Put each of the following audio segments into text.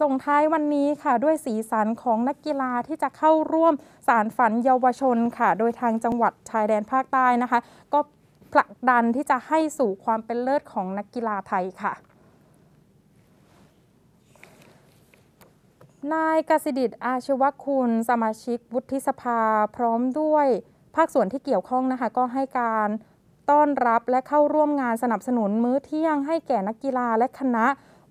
ส่งท้ายวันนี้ค่ะด้วยสีสันของนักกีฬาที่จะเข้าร่วมสารฝันเยาวชนค่ะโดยทางจังหวัดชายแดนภาคใต้นะคะก็ผลักดันที่จะให้สู่ความเป็นเลิศของนักกีฬาไทยค่ะ นายกสิดิตอาชวคุณสมาชิกวุฒิสภาพร้อมด้วยภาคส่วนที่เกี่ยวข้องนะคะก็ให้การต้อนรับและเข้าร่วมงานสนับสนุนมื้อเที่ยงให้แก่นักกีฬาและคณะ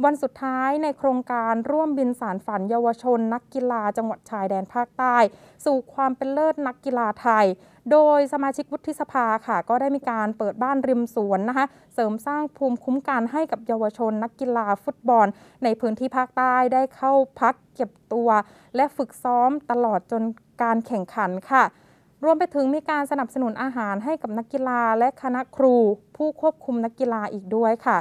วันสุดท้ายในโครงการร่วมบินสารฝันเยาวชนนักกีฬา จังหวัดชายแดนภาคใต้สู่ความเป็นเลิศนักกีฬาไทย โดยสมาชิกวุฒิสภาค่ะ ก็ได้มีการเปิดบ้านริมสวนนะคะ เสริมสร้างภูมิคุ้มกันให้กับเยาวชนนักกีฬาฟุตบอล ในพื้นที่ภาคใต้ได้เข้าพักเก็บตัว และฝึกซ้อมตลอดจนการแข่งขันค่ะรวมไปถึงมีการสนับสนุนอาหารให้กับนักกีฬาและคณะครู ผู้ควบคุมนักกีฬาอีกด้วยค่ะ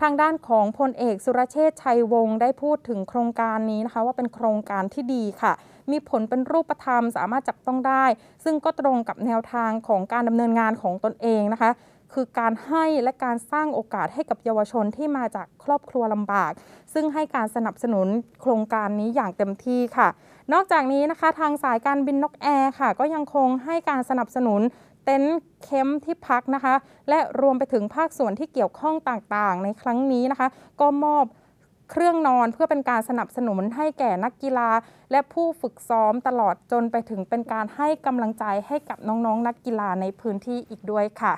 ทางด้านของพลเอกสุรเชษชัยวงศ์ได้พูดถึงโครงการนี้นะคะ ว่าเป็นโครงการที่ดีค่ะ มีผลเป็นรูปธรรมสามารถจับต้องได้ ซึ่งก็ตรงกับแนวทางของการดำเนินงานของตนเองนะคะคือการให้และการสร้างโอกาสให้กับเยาวชนที่มาจากครอบครัวลำบาก ซึ่งให้การสนับสนุนโครงการนี้อย่างเต็มที่ค่ะ นอกจากนี้นะคะ ทางสายการบินนกแอร์ค่ะก็ยังคงให้การสนับสนุนเต็นท์เข้มที่พักนะคะ และรวมไปถึงภาคส่วนที่เกี่ยวข้องต่างๆ ในครั้งนี้นะคะ ก็มอบเครื่องนอนเพื่อเป็นการสนับสนุนให้แก่นักกีฬา และผู้ฝึกซ้อมตลอดจนไปถึงเป็นการให้กำลังใจให้กับน้องๆนนักกีฬาในพื้นที่อีกด้วยค่ะ